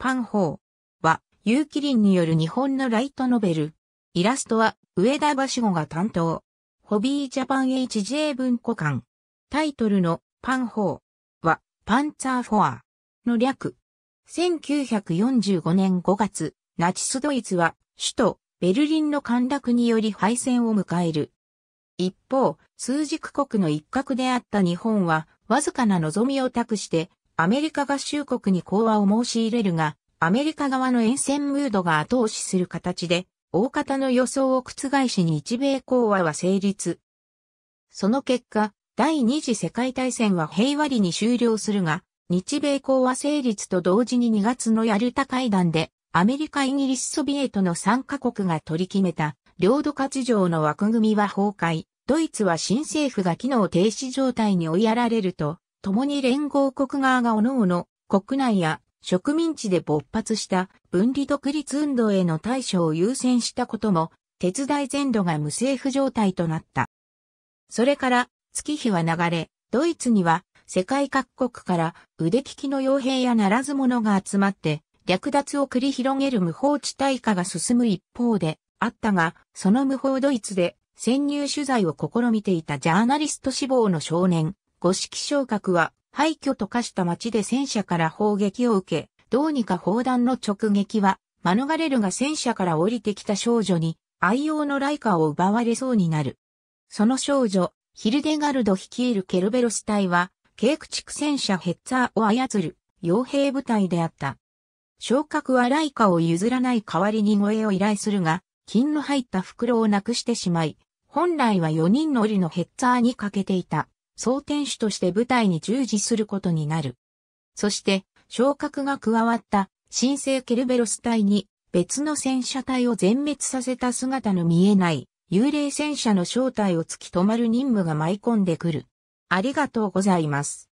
パンホーは、有機林による日本のライトノベル。イラストは、上田橋子が担当。ホビージャパン HJ 文庫館。タイトルの、パンホーは、パンツァーフォアの略。1945年5月、ナチスドイツは、首都、ベルリンの陥落により敗戦を迎える。一方、数軸国の一角であった日本は、わずかな望みを託して、アメリカ合衆国に講和を申し入れるが、アメリカ側の沿線ムードが後押しする形で、大方の予想を覆し日米講和は成立。その結果、第二次世界大戦は平和裏に終了するが、日米講和成立と同時に2月のヤルタ会談で、アメリカ、イギリス、ソビエトの3カ国が取り決めた、領土割譲の枠組みは崩壊、ドイツは新政府が機能停止状態に追いやられると、共に連合国側が各々国内や植民地で勃発した分離独立運動への対処を優先したことも、鉄大全土が無政府状態となった。それから月日は流れ、ドイツには世界各国から腕利きの傭兵やならず者が集まって略奪を繰り広げる無法地帯化が進む一方であったが、その無法ドイツで潜入取材を試みていたジャーナリスト志望の少年、五色昇格は廃墟と化した町で戦車から砲撃を受け、どうにか砲弾の直撃は免れるが戦車から降りてきた少女に愛用のライカを奪われそうになる。その少女、ヒルデガルド率いるケルベロス隊は、ケーク地区戦車ヘッツァーを操る傭兵部隊であった。昇格はライカを譲らない代わりに護衛を依頼するが、金の入った袋をなくしてしまい、本来は4人乗りのヘッツァーにかけていた。総天守として舞台に従事することになる。そして、昇格が加わった新生ケルベロス隊に別の戦車隊を全滅させた姿の見えない幽霊戦車の正体を突き止まる任務が舞い込んでくる。ありがとうございます。